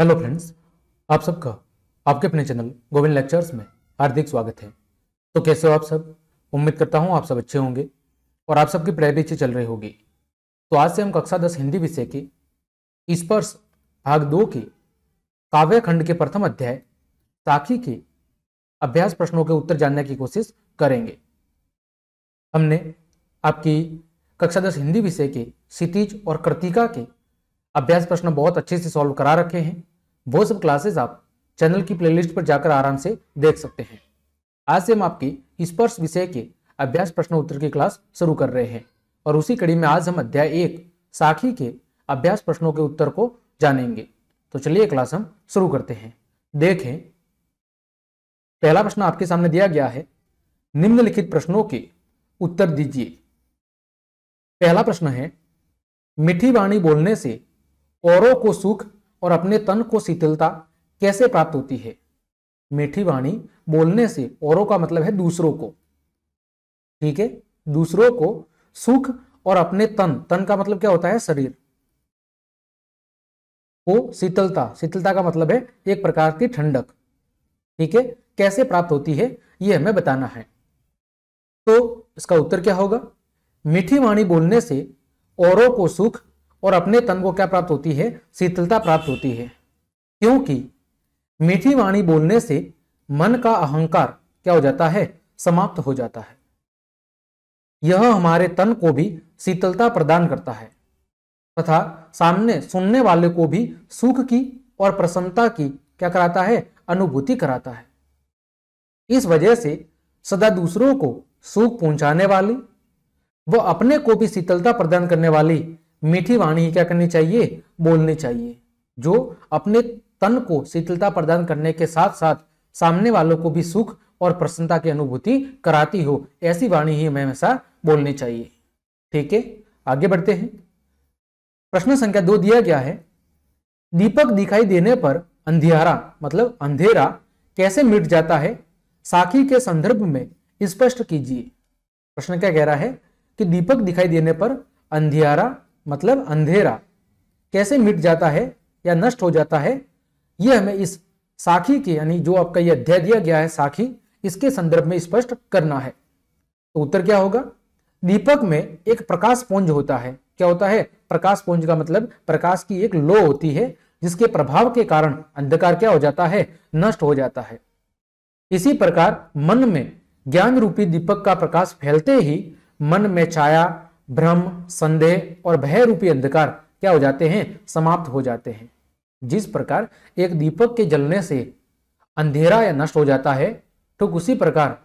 hello friends आप सबका आपके अपने चैनल गोविंद लेक्चर्स में हार्दिक स्वागत है तो कैसे हो आप सब उम्मीद करता हूँ आप सब अच्छे होंगे और आप सबकी प्रेयर अच्छी चल रही होगी तो आज से हम कक्षा दस हिंदी विषय के स्पर्श भाग दो के काव्य खंड के प्रथम अध्याय साखी के अभ्यास प्रश्नों के उत्तर जानने की कोशिश करेंगे हमने आपकी कक्षा दस हिंदी विषय के क्षितिज और कृतिका के अभ्यास प्रश्न बहुत अच्छे से सॉल्व करा रखे हैं वो सब क्लासेस आप चैनल की प्लेलिस्ट पर जाकर आराम से देख सकते हैं आज से हम आपकी स्पर्श विषय के अभ्यास प्रश्न उत्तर की क्लास शुरू कर रहे हैं और उसी कड़ी में आज हम अध्याय एक साखी के अभ्यास प्रश्नों के उत्तर को जानेंगे तो चलिए क्लास हम शुरू करते हैं देखें पहला प्रश्न आपके सामने दिया गया है निम्नलिखित प्रश्नों के उत्तर दीजिए पहला प्रश्न है मिठी वाणी बोलने से औरों को सुख और अपने तन को शीतलता कैसे प्राप्त होती है मीठी वाणी बोलने से औरों का मतलब है दूसरों को ठीक है दूसरों को सुख और अपने तन तन का मतलब क्या होता है शरीर को शीतलता शीतलता का मतलब है एक प्रकार की ठंडक ठीक है कैसे प्राप्त होती है यह हमें बताना है तो इसका उत्तर क्या होगा मीठी वाणी बोलने से औरों को सुख और अपने तन को क्या प्राप्त होती है शीतलता प्राप्त होती है क्योंकि मीठी वाणी बोलने से मन का अहंकार क्या हो जाता है समाप्त हो जाता है यह हमारे तन को भी शीतलता प्रदान करता है तथा सामने सुनने वाले को भी सुख की और प्रसन्नता की क्या कराता है अनुभूति कराता है इस वजह से सदा दूसरों को सुख पहुंचाने वाली व अपने को भी शीतलता प्रदान करने वाली मीठी वाणी क्या करनी चाहिए बोलनी चाहिए जो अपने तन को शीतलता प्रदान करने के साथ साथ सामने वालों को भी सुख और प्रसन्नता की अनुभूति कराती हो ऐसी वाणी ही हमें हमेशा बोलनी चाहिए ठीक है आगे बढ़ते हैं प्रश्न संख्या दो दिया गया है दीपक दिखाई देने पर अंधेरा मतलब अंधेरा कैसे मिट जाता है साखी के संदर्भ में स्पष्ट कीजिए प्रश्न क्या कह रहा है कि दीपक दिखाई देने पर अंधियारा मतलब अंधेरा कैसे मिट जाता है या नष्ट हो जाता है यह हमें इस साखी के यानी जो आपका यह अध्याय दिया गया है साखी इसके संदर्भ में स्पष्ट करना है तो उत्तर क्या होगा दीपक में एक प्रकाश पुंज होता है क्या होता है प्रकाश पुंज का मतलब प्रकाश की एक लो होती है जिसके प्रभाव के कारण अंधकार क्या हो जाता है नष्ट हो जाता है इसी प्रकार मन में ज्ञान रूपी दीपक का प्रकाश फैलते ही मन में छाया भ्रम संदेह और भय रूपी अंधकार क्या हो जाते हैं समाप्त हो जाते हैं जिस प्रकार एक दीपक के जलने से अंधेरा या नष्ट हो जाता है ठीक उसी प्रकार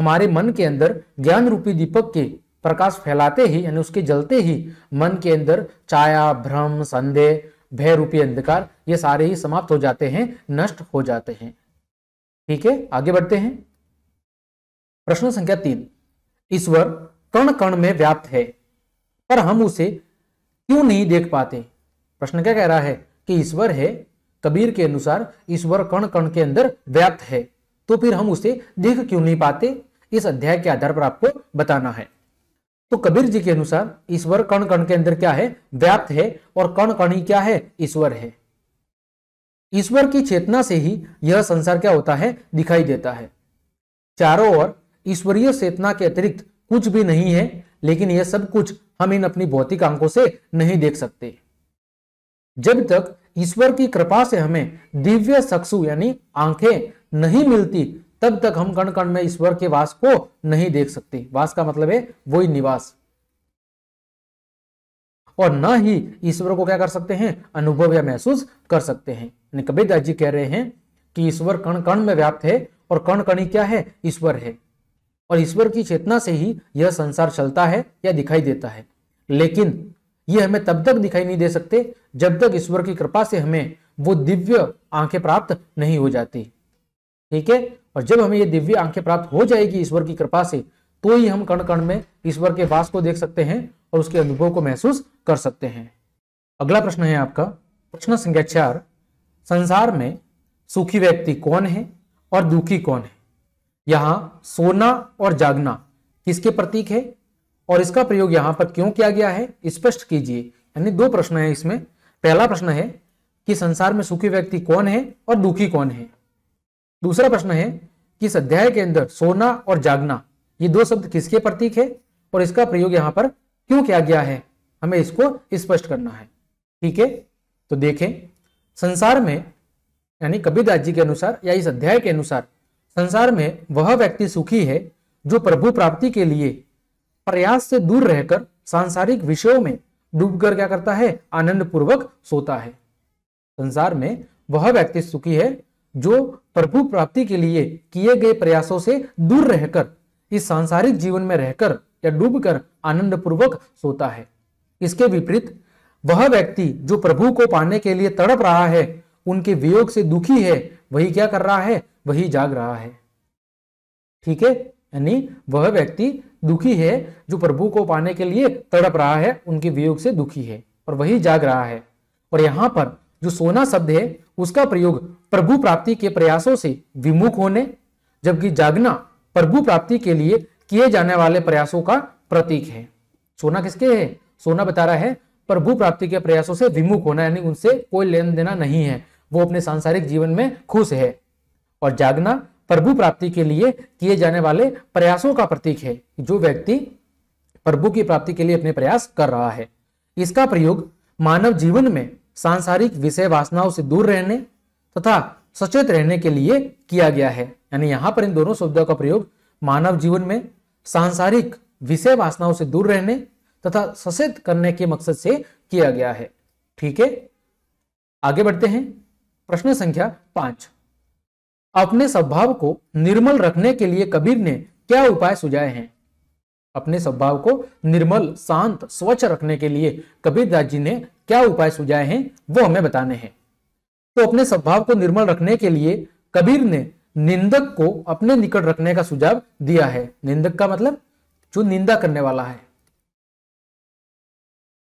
हमारे मन के अंदर ज्ञान रूपी दीपक के प्रकाश फैलाते ही यानी उसके जलते ही मन के अंदर छाया भ्रम संदेह भय रूपी अंधकार ये सारे ही समाप्त हो जाते हैं नष्ट हो जाते हैं ठीक है आगे बढ़ते हैं प्रश्न संख्या तीन ईश्वर कण कण में व्याप्त है पर हम उसे क्यों नहीं देख पाते प्रश्न क्या कह रहा है कि ईश्वर है कबीर के अनुसार ईश्वर कण कण के अंदर व्याप्त है तो फिर हम उसे देख क्यों नहीं पाते इस अध्याय के आधार पर आपको बताना है तो कबीर जी के अनुसार ईश्वर कण कण के अंदर क्या है व्याप्त है और कण कण ही क्या है ईश्वर है ईश्वर की चेतना से ही यह संसार क्या होता है दिखाई देता है चारों ओर ईश्वरीय चेतना के अतिरिक्त कुछ भी नहीं है लेकिन यह सब कुछ हम इन अपनी भौतिक आंखों से नहीं देख सकते जब तक ईश्वर की कृपा से हमें दिव्य शक्सु यानी आंखें नहीं मिलती तब तक हम कण कण में ईश्वर के वास को नहीं देख सकते वास का मतलब है वही निवास और न ही ईश्वर को क्या कर सकते हैं अनुभव या महसूस कर सकते हैं कबीरदास जी कह रहे हैं कि ईश्वर कण कण में व्याप्त है और कण कणी क्या है ईश्वर है और ईश्वर की चेतना से ही यह संसार चलता है या दिखाई देता है लेकिन ये हमें तब तक दिखाई नहीं दे सकते जब तक ईश्वर की कृपा से हमें वो दिव्य आंखें प्राप्त नहीं हो जाती ठीक है और जब हमें ये दिव्य आंखें प्राप्त हो जाएगी ईश्वर की कृपा से तो ही हम कण कण में ईश्वर के वास को देख सकते हैं और उसके अनुभव को महसूस कर सकते हैं अगला प्रश्न है आपका प्रश्न संख्या चार संसार में सुखी व्यक्ति कौन है और दुखी कौन है यहां सोना और जागना किसके प्रतीक है और इसका प्रयोग यहां पर क्यों किया गया है स्पष्ट कीजिए यानी दो प्रश्न है इसमें पहला प्रश्न है कि संसार में सुखी व्यक्ति कौन है और दुखी कौन है दूसरा प्रश्न है कि इस अध्याय के अंदर सोना और जागना ये दो शब्द किसके प्रतीक है और इसका प्रयोग यहां पर क्यों किया गया है हमें इसको स्पष्ट करना है ठीक है तो देखें संसार में यानी कबीरदास जी के अनुसार या इस अध्याय के अनुसार संसार में वह व्यक्ति सुखी है जो प्रभु प्राप्ति के लिए प्रयास से दूर रहकर सांसारिक विषयों में डूबकर क्या करता है आनंद पूर्वक सोता है संसार में वह व्यक्ति सुखी है जो प्रभु प्राप्ति के लिए किए गए प्रयासों से दूर रहकर इस सांसारिक जीवन में रहकर या डूबकर आनंद पूर्वक सोता है इसके विपरीत वह व्यक्ति जो प्रभु को पाने के लिए तड़प रहा है उनके वियोग से दुखी है वही क्या कर रहा है वही जाग रहा है ठीक है यानी वह व्यक्ति दुखी है जो प्रभु को पाने के लिए तड़प रहा है उनके वियोग से दुखी है और वही जाग रहा है और यहां पर जो सोना शब्द है उसका प्रयोग प्रभु प्राप्ति के प्रयासों से विमुख होने जबकि जागना प्रभु प्राप्ति के लिए किए जाने वाले प्रयासों का प्रतीक है सोना किसके है सोना बता रहा है प्रभु प्राप्ति के प्रयासों से विमुख होना यानी उनसे कोई लेन देना नहीं है वो अपने सांसारिक जीवन में खुश है और जागना प्रभु प्राप्ति के लिए किए जाने वाले प्रयासों का प्रतीक है जो व्यक्ति प्रभु की प्राप्ति के लिए अपने प्रयास कर रहा है इसका प्रयोग मानव जीवन में सांसारिक विषय वासनाओं से दूर रहने तथा सचेत रहने के लिए किया गया है यानी यहां पर इन दोनों शब्दों का प्रयोग मानव जीवन में सांसारिक विषय वासनाओं से दूर रहने तथा सचेत करने के मकसद से किया गया है ठीक है आगे बढ़ते हैं प्रश्न संख्या पांच अपने स्वभाव को निर्मल रखने के लिए कबीर ने क्या उपाय सुझाए हैं अपने स्वभाव को निर्मल शांत स्वच्छ रखने के लिए कबीरदास जी ने क्या उपाय सुझाए हैं वो हमें बताने हैं तो अपने स्वभाव को निर्मल रखने के लिए कबीर ने निंदक को अपने निकट रखने का सुझाव दिया है निंदक का मतलब जो निंदा करने वाला है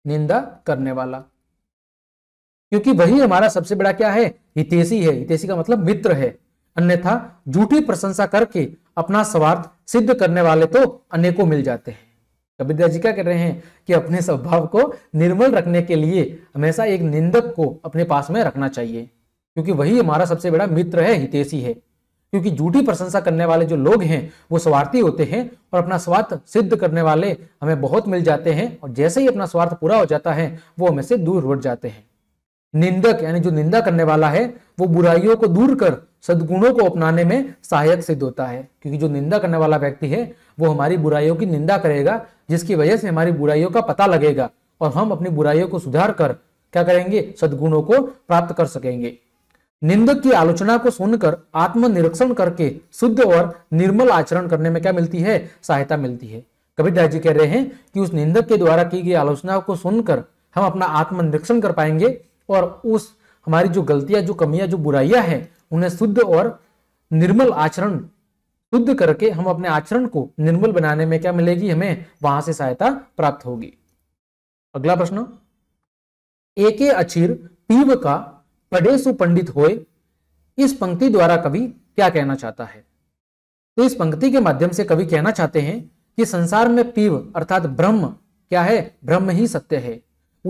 निंदा करने वाला क्योंकि वही हमारा सबसे बड़ा क्या है हितेशी है हितेशी का मतलब मित्र है अन्यथा झूठी प्रशंसा करके अपना स्वार्थ सिद्ध करने वाले तो अनेकों मिल जाते हैं कबीरदास जी क्या कह रहे हैं कि अपने स्वभाव को निर्मल रखने के लिए हमेशा एक निंदक को अपने पास में रखना चाहिए क्योंकि वही हमारा सबसे बड़ा मित्र है हितेशी है क्योंकि झूठी प्रशंसा करने वाले जो लोग हैं वो स्वार्थी होते हैं और अपना स्वार्थ सिद्ध करने वाले हमें बहुत मिल जाते हैं और जैसे ही अपना स्वार्थ पूरा हो जाता है वो हमें से दूर उठ जाते हैं निंदक यानी जो निंदा करने वाला है वो बुराइयों को दूर कर सद्गुणों को अपनाने में सहायक सिद्ध होता है क्योंकि जो निंदा करने वाला व्यक्ति है वो हमारी बुराइयों की निंदा करेगा जिसकी वजह से हमारी बुराइयों का पता लगेगा और हम अपनी बुराइयों को सुधार कर क्या करेंगे सद्गुणों को प्राप्त कर सकेंगे निंदक की आलोचना को सुनकर आत्मनिरीक्षण करके शुद्ध और निर्मल आचरण करने में क्या मिलती है सहायता मिलती है कबीरदास जी कह रहे हैं कि उस निंदक के द्वारा की गई आलोचना को सुनकर हम अपना आत्मनिरीक्षण कर पाएंगे और उस हमारी जो गलतियां जो कमियां जो बुराइयां हैं उन्हें शुद्ध और निर्मल आचरण शुद्ध करके हम अपने आचरण को निर्मल बनाने में क्या मिलेगी हमें वहां से सहायता प्राप्त होगी अगला प्रश्न एक अचीर पीव का पढ़े पंडित होए इस पंक्ति द्वारा कवि क्या कहना चाहता है तो इस पंक्ति के माध्यम से कवि कहना चाहते हैं कि संसार में पीव अर्थात ब्रह्म क्या है ब्रह्म ही सत्य है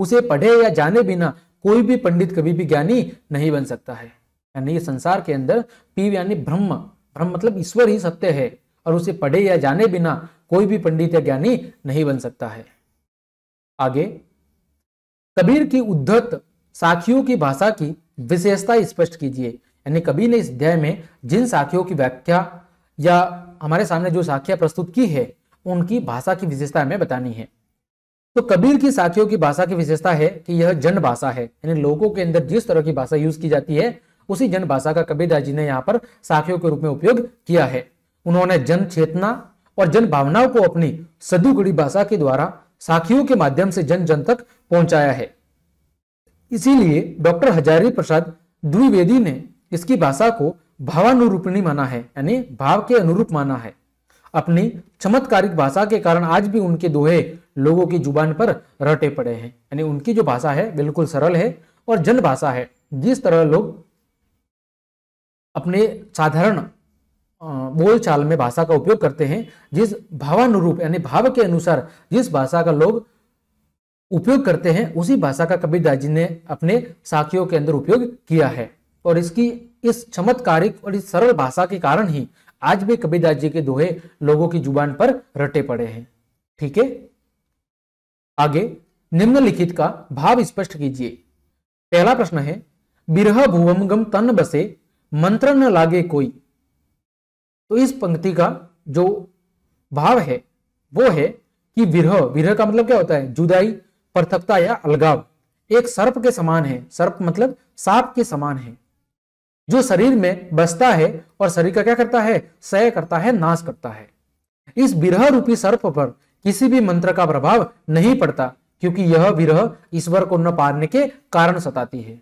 उसे पढ़े या जाने बिना कोई भी पंडित कभी भी ज्ञानी नहीं बन सकता है यानी संसार के अंदर पीव यानी ब्रह्म ब्रह्म मतलब ईश्वर ही सत्य है और उसे पढ़े या जाने बिना कोई भी पंडित या ज्ञानी नहीं बन सकता है आगे कबीर की उद्धत साखियों की भाषा की विशेषता स्पष्ट कीजिए यानी कबीर ने इस अध्याय में जिन साखियों की व्याख्या या हमारे सामने जो साखियां प्रस्तुत की है उनकी भाषा की विशेषता हमें बतानी है तो कबीर की साखियों की भाषा की विशेषता है कि यह जन भाषा है यानी लोगों के अंदर जिस तरह की भाषा यूज की जाती है उसी जन भाषा का कबीरदास जी ने यहाँ पर साखियों के रूप में उपयोग किया है उन्होंने जन चेतना और जन भावनाओं को अपनी सदुगुड़ी भाषा के द्वारा साखियों के माध्यम से जन जन तक पहुंचाया है इसीलिए डॉक्टर हजारी प्रसाद द्विवेदी ने इसकी भाषा को भावानुरूपिणी माना है यानी भाव के अनुरूप माना है अपनी चमत्कारिक भाषा के कारण आज भी उनके दोहे लोगों की जुबान पर रटे पड़े हैं यानी उनकी जो भाषा है बिल्कुल सरल है और जन भाषा है जिस तरह लोग अपने साधारण बोलचाल में भाषा का उपयोग करते हैं जिस भावानुरूप यानी भाव के अनुसार जिस भाषा का लोग उपयोग करते हैं उसी भाषा का कबीर दास जी ने अपने साखियों के अंदर उपयोग किया है और इसकी इस चमत्कारिक और इस सरल भाषा के कारण ही आज भी दास जी के दोहे लोगों की जुबान पर रटे पड़े हैं ठीक है आगे निम्नलिखित का भाव स्पष्ट कीजिए पहला प्रश्न है बिरह भुवम गम तन बसे मंत्र न लागे कोई तो इस पंक्ति का जो भाव है वो है कि विरह विरह का मतलब क्या होता है जुदाई पृथकता या अलगाव एक सर्प के समान है सर्प मतलब सांप के समान है जो शरीर में बसता है और शरीर का क्या करता है सह करता है नाश करता है इस विरह रूपी सर्प पर किसी भी मंत्र का प्रभाव नहीं पड़ता क्योंकि यह विरह ईश्वर को न पारने के कारण सताती है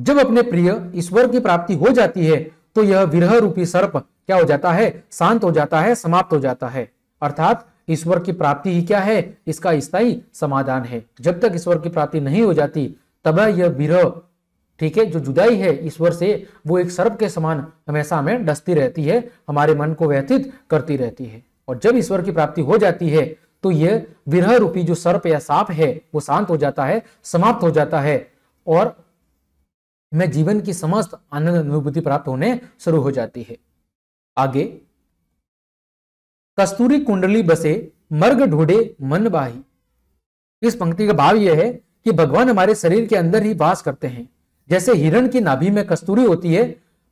जब अपने प्रिय ईश्वर की प्राप्ति हो जाती है तो यह विरह रूपी सर्प क्या हो जाता है शांत हो जाता है समाप्त हो जाता है अर्थात ईश्वर की प्राप्ति ही क्या है इसका स्थायी समाधान है जब तक ईश्वर की प्राप्ति नहीं हो जाती तब यह विरह ठीक है जो जुदाई है ईश्वर से वो एक सर्प के समान हमेशा हमें डसती रहती है हमारे मन को व्यथित करती रहती है और जब ईश्वर की प्राप्ति हो जाती है तो ये विरह रूपी जो सर्प या सांप है वो शांत हो जाता है समाप्त हो जाता है और में जीवन की समस्त आनंद अनुभूति प्राप्त होने शुरू हो जाती है आगे कस्तूरी कुंडली बसे मर्ग ढूंढे मन बाही इस पंक्ति का भाव यह है कि भगवान हमारे शरीर के अंदर ही वास करते हैं जैसे हिरण की नाभि में कस्तूरी होती है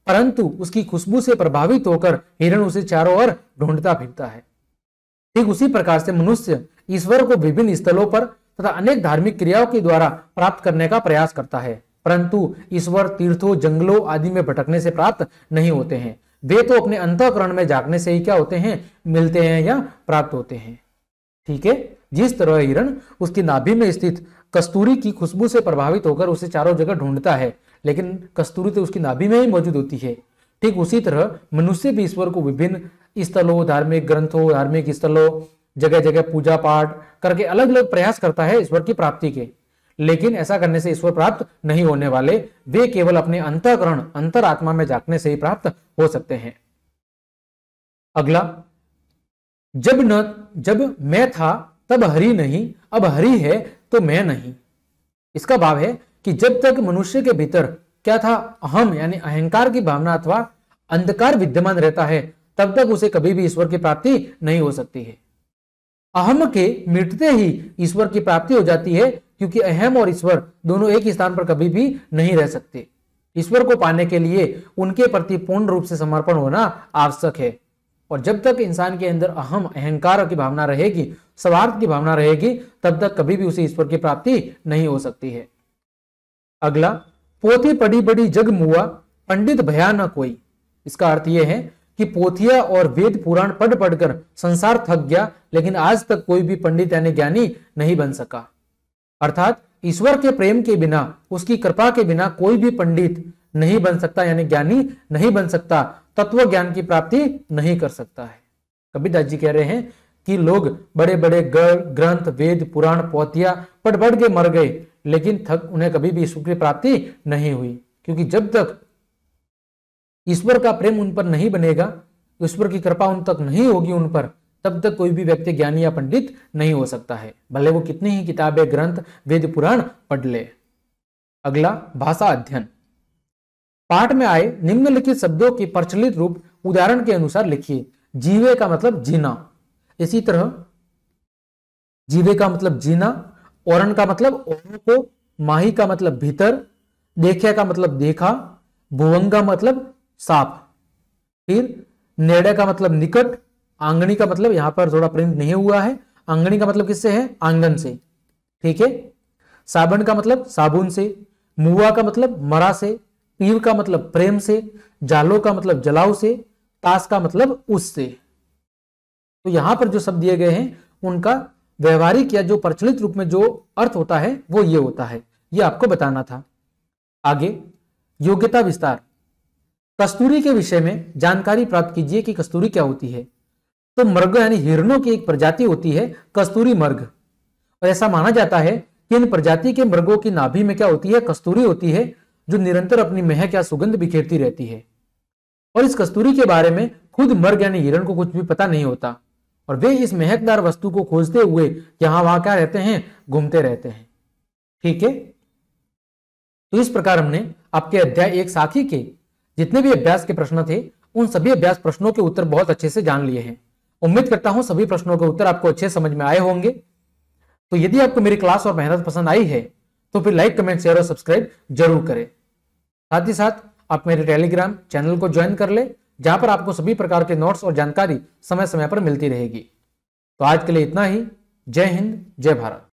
परंतु उसकी खुशबू से प्रभावित होकर हिरण उसे चारों ओर ढूंढता फिरता है ठीक उसी प्रकार से मनुष्य ईश्वर को विभिन्न स्थलों पर तथा अनेक धार्मिक क्रियाओं के द्वारा प्राप्त करने का प्रयास करता है परंतु ईश्वर तीर्थों जंगलों आदि में भटकने से प्राप्त नहीं होते हैं वे तो अपने अंतकरण में जागने से ही क्या होते हैं मिलते हैं या प्राप्त होते हैं ठीक है जिस तरह हिरण उसकी नाभि में स्थित कस्तूरी की खुशबू से प्रभावित होकर उसे चारों जगह ढूंढता है लेकिन कस्तूरी तो उसकी नाभि में ही मौजूद होती है ठीक उसी तरह मनुष्य भी ईश्वर को विभिन्न स्थलों धार्मिक ग्रंथों धार्मिक स्थलों जगह जगह पूजा पाठ करके अलग अलग प्रयास करता है ईश्वर की प्राप्ति के लेकिन ऐसा करने से ईश्वर प्राप्त नहीं होने वाले वे केवल अपने अंतकरण अंतरात्मा में जागने से ही प्राप्त हो सकते हैं अगला जब न जब मैं था तब हरि नहीं अब हरि है तो मैं नहीं इसका भाव है कि जब तक मनुष्य के भीतर क्या था अहम यानी अहंकार की भावना अथवा अंधकार विद्यमान रहता है तब तक उसे कभी भी ईश्वर की प्राप्ति नहीं हो सकती है अहम के मिटते ही ईश्वर की प्राप्ति हो जाती है क्योंकि अहम और ईश्वर दोनों एक ही स्थान पर कभी भी नहीं रह सकते ईश्वर को पाने के लिए उनके प्रति पूर्ण रूप से समर्पण होना आवश्यक है और जब तक इंसान के अंदर अहम अहंकार की भावना रहेगी स्वार्थ की भावना रहेगी तब तक कभी भी उसे ईश्वर की प्राप्ति नहीं हो सकती है अगला पोथी पड़ी बड़ी जग मुआ पंडित भया न कोई इसका अर्थ यह है कि पोथिया और वेद पुराण पढ़ पढ़कर संसार थक गया लेकिन आज तक कोई भी पंडित यानी ज्ञानी नहीं बन सका अर्थात ईश्वर के प्रेम के बिना उसकी कृपा के बिना कोई भी पंडित नहीं बन सकता यानी ज्ञानी नहीं बन सकता तत्व ज्ञान की प्राप्ति नहीं कर सकता है कबीरदास जी कह रहे हैं कि लोग बड़े बड़े ग्रंथ वेद पुराण पौतिया पटपट के मर गए लेकिन थक उन्हें कभी भी ईश्वर की प्राप्ति नहीं हुई क्योंकि जब तक ईश्वर का प्रेम उन पर नहीं बनेगा ईश्वर की कृपा उन तक नहीं होगी उन पर तब तक कोई भी व्यक्ति ज्ञानी या पंडित नहीं हो सकता है भले वो कितनी ही किताबें ग्रंथ वेद पुराण पढ़ ले अगला भाषा अध्ययन पाठ में आए निम्नलिखित शब्दों के प्रचलित रूप उदाहरण के अनुसार लिखिए जीवे का मतलब जीना इसी तरह जीवे का मतलब जीना और का मतलब औरों को माही का मतलब भीतर देखे का मतलब देखा भुवंग का मतलब साफ फिर नेड़े का मतलब निकट आंगनी का मतलब यहां पर थोड़ा प्रिंट नहीं हुआ है आंगनी का मतलब किससे है आंगन से ठीक है साबन का मतलब साबुन से मुआ का मतलब मरा से पीर का मतलब प्रेम से जालो का मतलब जलाओ से तास का मतलब उससे तो यहां पर जो शब्द दिए गए हैं उनका व्यवहारिक या जो प्रचलित रूप में जो अर्थ होता है वो ये होता है ये आपको बताना था आगे योग्यता विस्तार कस्तूरी के विषय में जानकारी प्राप्त कीजिए कि कस्तूरी क्या होती है तो मर्ग यानी हिरणों की एक प्रजाति होती है कस्तूरी मर्ग और ऐसा माना जाता है कि इन प्रजाति के मृगों की नाभि में क्या होती है कस्तूरी होती है जो निरंतर अपनी महक या सुगंध बिखेरती रहती है और इस कस्तूरी के बारे में खुद मर्ग यानी हिरण को कुछ भी पता नहीं होता और वे इस महकदार वस्तु को खोजते हुए यहां वहां क्या रहते हैं घूमते रहते हैं ठीक है तो इस प्रकार हमने आपके अध्याय एक साथी के जितने भी अभ्यास के प्रश्न थे उन सभी अभ्यास प्रश्नों के उत्तर बहुत अच्छे से जान लिए हैं उम्मीद करता हूं सभी प्रश्नों के उत्तर आपको अच्छे समझ में आए होंगे तो यदि आपको मेरी क्लास और मेहनत पसंद आई है तो फिर लाइक कमेंट शेयर और सब्सक्राइब जरूर करें साथ ही साथ आप मेरे टेलीग्राम चैनल को ज्वाइन कर ले जहां पर आपको सभी प्रकार के नोट्स और जानकारी समय समय पर मिलती रहेगी तो आज के लिए इतना ही जय हिंद जय भारत